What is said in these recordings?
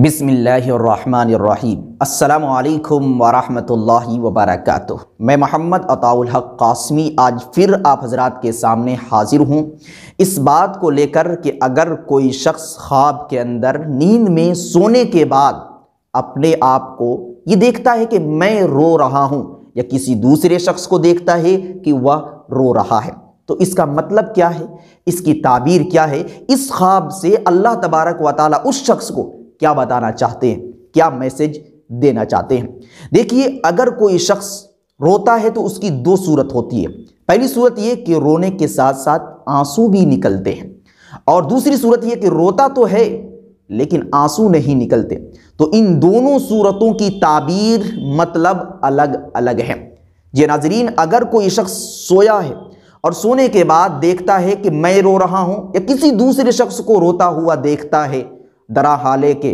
بسم اللہ الرحمن الرحیم السلام علیکم ورحمۃ اللہ وبرکاتہ میں محمد عطا الحق قاسمی آج پھر آپ حضرات کے سامنے حاضر ہوں اس بات کو لے کر کہ اگر کوئی شخص خواب کے اندر نیند میں سونے کے بعد اپنے آپ کو یہ دیکھتا ہے کہ میں رو رہا ہوں یا کسی دوسرے شخص کو دیکھتا ہے کہ وہ رو رہا ہے تو اس کا مطلب کیا ہے اس کی تعبیر کیا ہے اس خواب سے اللہ تبارک و تعالیٰ اس شخص کو کیا بتانا چاہتے ہیں کیا میسج دینا چاہتے ہیں دیکھیے اگر کوئی شخص روتا ہے تو اس کی دو صورت ہوتی ہے پہلی صورت یہ کہ رونے کے ساتھ ساتھ آنسو بھی نکلتے ہیں اور دوسری صورت یہ کہ روتا تو ہے لیکن آنسو نہیں نکلتے تو ان دونوں صورتوں کی تعبیر مطلب الگ الگ ہے یہ ناظرین اگر کوئی شخص سویا ہے اور سونے کے بعد دیکھتا ہے کہ میں رو رہا ہوں یا کسی دوسرے شخص کو روتا ہوا دیکھتا ہے درا حالے کے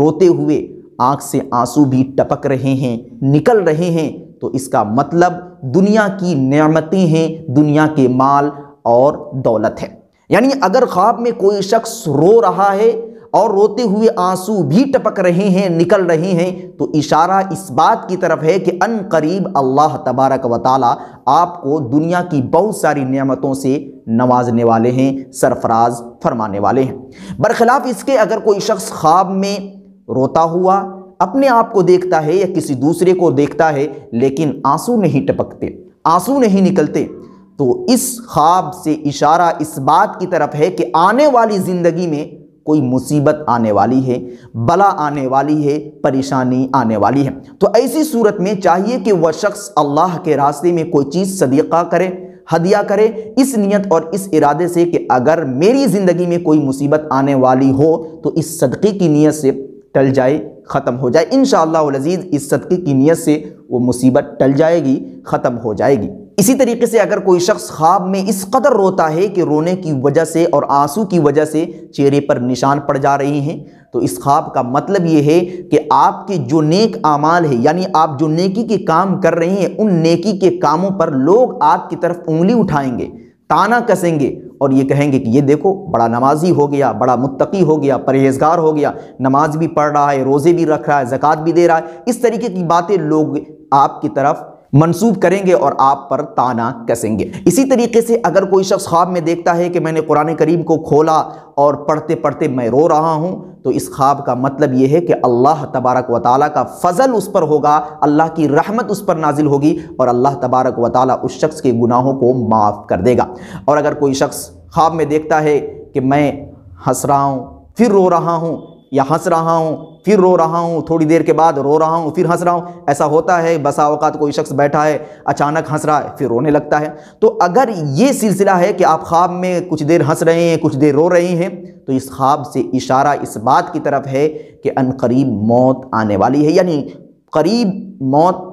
روتے ہوئے آنکھ سے آنسو بھی ٹپک رہے ہیں نکل رہے ہیں تو اس کا مطلب دنیا کی نعمتیں ہیں دنیا کے مال اور دولت ہے یعنی اگر خواب میں کوئی شخص رو رہا ہے اور روتے ہوئے آنسو بھی ٹپک رہے ہیں نکل رہے ہیں تو اشارہ اس بات کی طرف ہے کہ ان قریب اللہ تبارک و تعالی آپ کو دنیا کی بہت ساری نعمتوں سے نوازنے والے ہیں سرفراز فرمانے والے ہیں برخلاف اس کے اگر کوئی شخص خواب میں روتا ہوا اپنے آپ کو دیکھتا ہے یا کسی دوسرے کو دیکھتا ہے لیکن آنسو نہیں ٹپکتے آنسو نہیں نکلتے تو اس خواب سے اشارہ اس بات کی طرف ہے کہ آنے والی زندگی میں کوئی مصیبت آنے والی ہے بلا آنے والی ہے پریشانی آنے والی ہے تو ایسی صورت میں چاہیے کہ وہ شخص اللہ کے راستے میں کوئی چیز صدیقہ کرے ہدیہ کرے اس نیت اور اس ارادے سے کہ اگر میری زندگی میں کوئی مصیبت آنے والی ہو تو اس صدقے کی نیت سے ٹل جائے ختم ہو جائے انشاءاللہ العزیز اس صدقے کی نیت سے وہ مصیبت ٹل جائے گی ختم ہو جائے گی اسی طریقے سے اگر کوئی شخص خواب میں اس قدر روتا ہے کہ رونے کی وجہ سے اور آنسو کی وجہ سے چہرے پر نشان پڑ جا رہی ہیں تو اس خواب کا مطلب یہ ہے کہ آپ کے جو نیک اعمال ہے یعنی آپ جو نیکی کے کام کر رہی ہیں ان نیکی کے کاموں پر لوگ آپ کی طرف انگلی اٹھائیں گے تانہ کسیں گے اور یہ کہیں گے کہ یہ دیکھو بڑا نمازی ہو گیا بڑا متقی ہو گیا پرہیزگار ہو گیا نماز بھی پڑھ رہا ہے روزے بھی رکھ رہا ہے زکوٰۃ بھی دے رہا ہے اس طریقے کی باتیں لوگ آپ کی طرف منسوب کریں گے اور آپ پر تانہ کسیں گے اسی طریقے سے اگر کوئی شخص خواب میں دیکھتا ہے کہ میں نے قرآن کریم کو کھولا اور پڑھتے پڑھتے میں رو رہا ہوں تو اس خواب کا مطلب یہ ہے کہ اللہ تبارک و تعالیٰ کا فضل اس پر ہوگا اللہ کی رحمت اس پر نازل ہوگی اور اللہ تبارک و تعالیٰ اس شخص کے گناہوں کو معاف کر دے گا اور اگر کوئی شخص خواب میں دیکھتا ہے کہ میں ہنس رہا ہوں پھر رو رہا ہوں یا ہنس رہا ہوں پھر رو رہا ہوں تھوڑی دیر کے بعد رو رہا ہوں پھر ہنس رہا ہوں ایسا ہوتا ہے بسا اوقات کوئی شخص بیٹھا ہے اچانک ہنس رہا ہے پھر رونے لگتا ہے تو اگر یہ سلسلہ ہے کہ آپ خواب میں کچھ دیر ہنس رہے ہیں کچھ دیر رو رہی ہیں تو اس خواب سے اشارہ اس بات کی طرف ہے کہ قریب موت آنے والی ہے یعنی قریب موت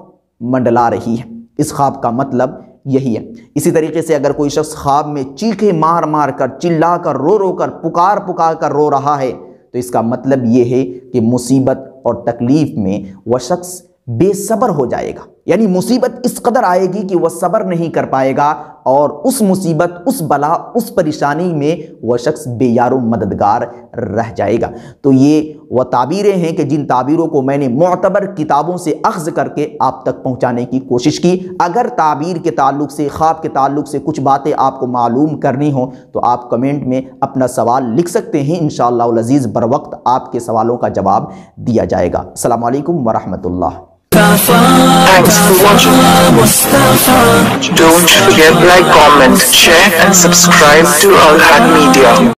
منڈلا رہی ہے اس خواب کا مطلب یہی ہے اسی طریقے سے اگر کوئی شخص خواب میں چیخے مار مار کر چلا کر رو رو کر پکار پکار کر رو رہا ہے تو اس کا مطلب یہ ہے کہ مصیبت اور تکلیف میں وہ شخص بے صبر ہو جائے گا یعنی مصیبت اس قدر آئے گی کہ وہ صبر نہیں کر پائے گا اور اس مصیبت اس بلا اس پریشانی میں وہ شخص بے یار و مددگار رہ جائے گا تو یہ وہ تعبیریں ہیں کہ جن تعبیروں کو میں نے معتبر کتابوں سے اخذ کر کے آپ تک پہنچانے کی کوشش کی اگر تعبیر کے تعلق سے خواب کے تعلق سے کچھ باتیں آپ کو معلوم کرنی ہوں تو آپ کمنٹ میں اپنا سوال لکھ سکتے ہیں انشاءاللہ العزیز بر وقت آپ کے سوالوں کا جواب دیا جائے گا السلام علیکم ورحمۃ اللہ Thanks for watching. Don't forget like, comment, share and subscribe to Alhad Media.